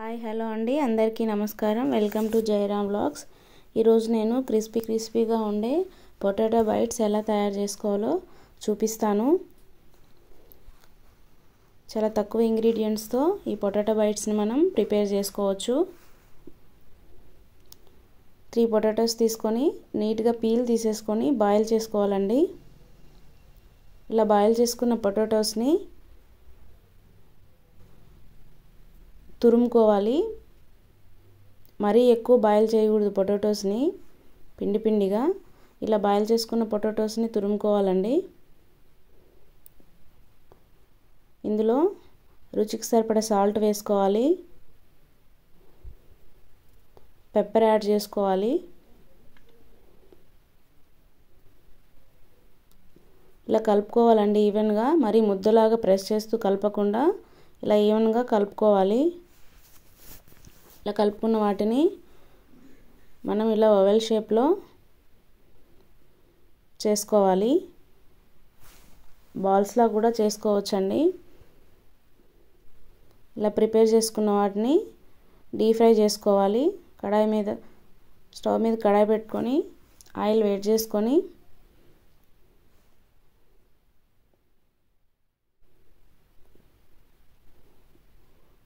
hi hello అండి అందరికీ నమస్కారం వెల్కమ్ టు జయరామ్ బ్లాగ్స్ ఈరోజు నేను క్రిస్పీ క్రిస్పీగా ఉండే పొటాటో బైట్స్ ఎలా తయారు చేసుకోవాలో చూపిస్తాను చాలా తక్కువ ఇంగ్రీడియంట్స్తో ఈ పొటాటో బైట్స్ని మనం ప్రిపేర్ చేసుకోవచ్చు త్రీ పొటాటోస్ తీసుకొని నీట్గా పీల్ తీసేసుకొని బాయిల్ చేసుకోవాలండి ఇలా బాయిల్ చేసుకున్న పొటాటోస్ని తురుముకోవాలి మరీ ఎక్కువ బాయిల్ చేయకూడదు పొటాటోస్ని పిండి పిండిగా ఇలా బాయిల్ చేసుకున్న పొటాటోస్ని తురుముకోవాలండి ఇందులో రుచికి సరిపడే సాల్ట్ వేసుకోవాలి పెప్పర్ యాడ్ చేసుకోవాలి ఇలా కలుపుకోవాలండి ఈవెన్గా మరీ ముద్దలాగా ప్రెస్ చేస్తూ కలపకుండా ఇలా ఈవెన్గా కలుపుకోవాలి ఇలా కలుపుకున్న వాటిని మనం ఇలా ఓవెల్ షేప్లో చేసుకోవాలి బాల్స్లా కూడా చేసుకోవచ్చండి ఇలా ప్రిపేర్ చేసుకున్న వాటిని డీప్ ఫ్రై చేసుకోవాలి కడాయి మీద స్టవ్ మీద కడాయి పెట్టుకొని ఆయిల్ వేడి చేసుకొని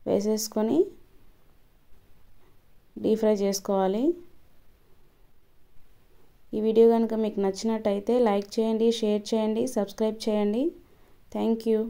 వేసేసుకొని డీప్ ఫ్రై చేసుకోవాలి ఈ వీడియో కనుక మీకు నచ్చినట్టయితే లైక్ చేయండి షేర్ చేయండి సబ్స్క్రైబ్ చేయండి థ్యాంక్ యూ